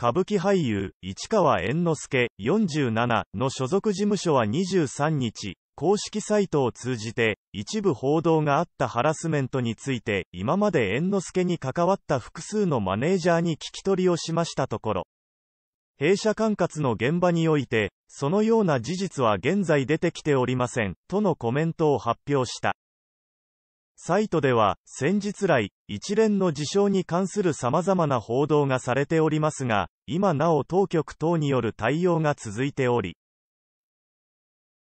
歌舞伎俳優、市川猿之助、47の所属事務所は23日、公式サイトを通じて、一部報道があったハラスメントについて、今まで猿之助に関わった複数のマネージャーに聞き取りをしましたところ、弊社管轄の現場において、そのような事実は現在出てきておりません、とのコメントを発表した。サイトでは、先日来、一連の事象に関する様々な報道がされておりますが、今なお当局等による対応が続いており、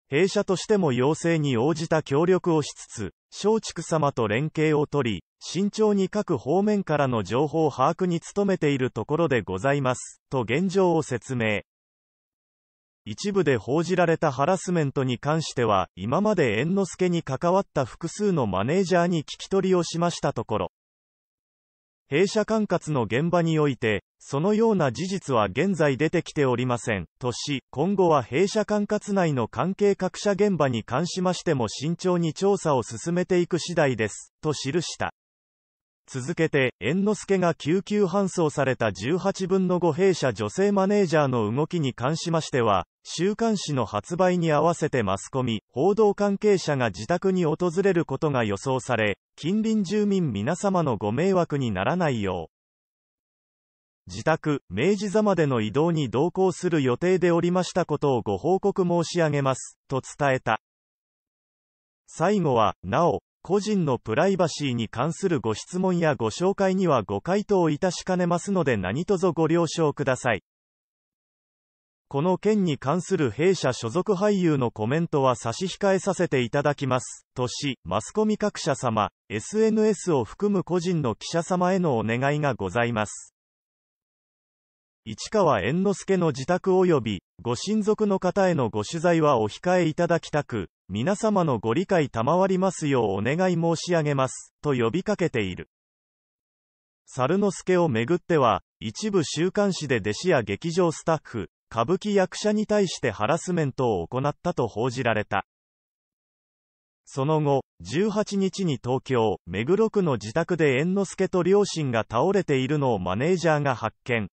弊社としても要請に応じた協力をしつつ、松竹様と連携を取り、慎重に各方面からの情報把握に努めているところでございます、と現状を説明。一部で報じられたハラスメントに関しては、今まで猿之助に関わった複数のマネージャーに聞き取りをしましたところ、弊社管轄の現場において、そのような事実は現在出てきておりません、とし、今後は弊社管轄内の関係各社現場に関しましても慎重に調査を進めていく次第です、と記した。続けて、猿之助が救急搬送された18分の5弊社女性マネージャーの動きに関しましては、週刊誌の発売に合わせてマスコミ、報道関係者が自宅に訪れることが予想され、近隣住民皆様のご迷惑にならないよう、自宅、明治座までの移動に同行する予定でおりましたことをご報告申し上げます、と伝えた。最後は、なお、個人のプライバシーに関するご質問やご紹介にはご回答いたしかねますので何卒ご了承ください。この件に関する弊社所属俳優のコメントは差し控えさせていただきます。とし、マスコミ各社様、SNS を含む個人の記者様へのお願いがございます。市川猿之助の自宅及びご親族の方へのご取材はお控えいただきたく、皆様のご理解賜りますようお願い申し上げます、と呼びかけている。猿之助をめぐっては、一部週刊誌で弟子や劇場スタッフ、歌舞伎役者に対してハラスメントを行ったと報じられた。その後、18日に東京、目黒区の自宅で猿之助と両親が倒れているのをマネージャーが発見。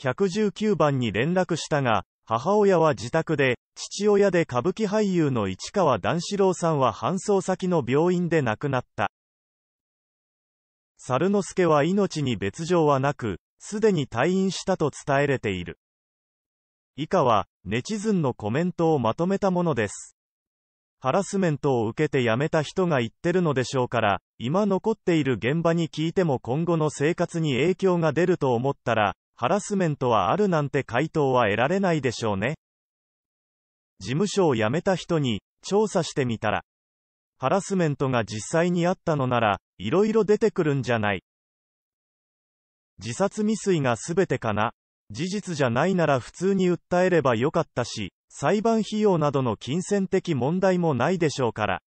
119番に連絡したが、母親は自宅で、父親で歌舞伎俳優の市川段四郎さんは搬送先の病院で亡くなった。猿之助は命に別状はなく、すでに退院したと伝えれている。以下は、ネチズンのコメントをまとめたものです。ハラスメントを受けて辞めた人が言ってるのでしょうから、今残っている現場に聞いても今後の生活に影響が出ると思ったら、ハラスメントはあるなんて回答は得られないでしょうね。事務所を辞めた人に、調査してみたら、ハラスメントが実際にあったのなら、いろいろ出てくるんじゃない。自殺未遂が全てかな。事実じゃないなら普通に訴えればよかったし、裁判費用などの金銭的問題もないでしょうから。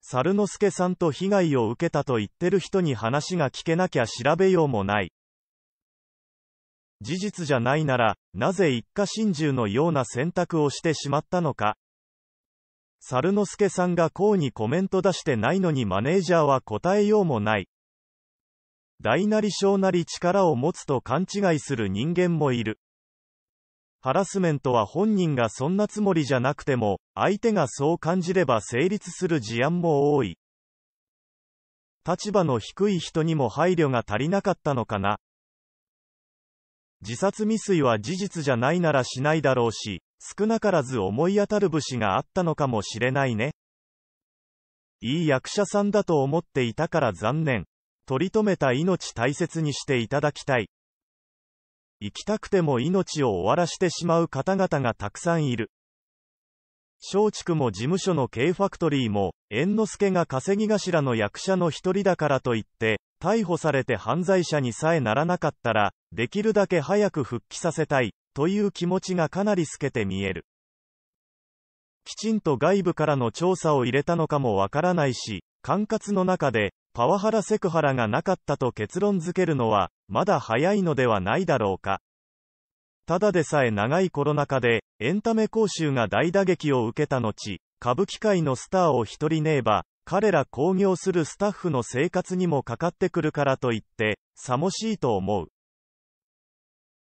猿之助さんと被害を受けたと言ってる人に話が聞けなきゃ調べようもない。事実じゃないなら、なぜ一家心中のような選択をしてしまったのか。猿之助さんがこうにコメント出してないのにマネージャーは答えようもない。大なり小なり力を持つと勘違いする人間もいる。ハラスメントは本人がそんなつもりじゃなくても、相手がそう感じれば成立する事案も多い。立場の低い人にも配慮が足りなかったのかな。自殺未遂は事実じゃないならしないだろうし、少なからず思い当たる節があったのかもしれないね。いい役者さんだと思っていたから残念。取り留めた命大切にしていただきたい。生きたくても命を終わらしてしまう方々がたくさんいる。松竹も事務所の K ファクトリーも、猿之助が稼ぎ頭の役者の一人だからといって、逮捕されて犯罪者にさえならなかったら、できるだけ早く復帰させたい、という気持ちがかなり透けて見える。きちんと外部からの調査を入れたのかもわからないし、管轄の中で、パワハラセクハラがなかったと結論付けるのは、まだ早いのではないだろうか。ただでさえ長いコロナ禍で、エンタメ講習が大打撃を受けた後、歌舞伎界のスターを一人ねえば、彼ら興行するスタッフの生活にもかかってくるからといって、さもしいと思う。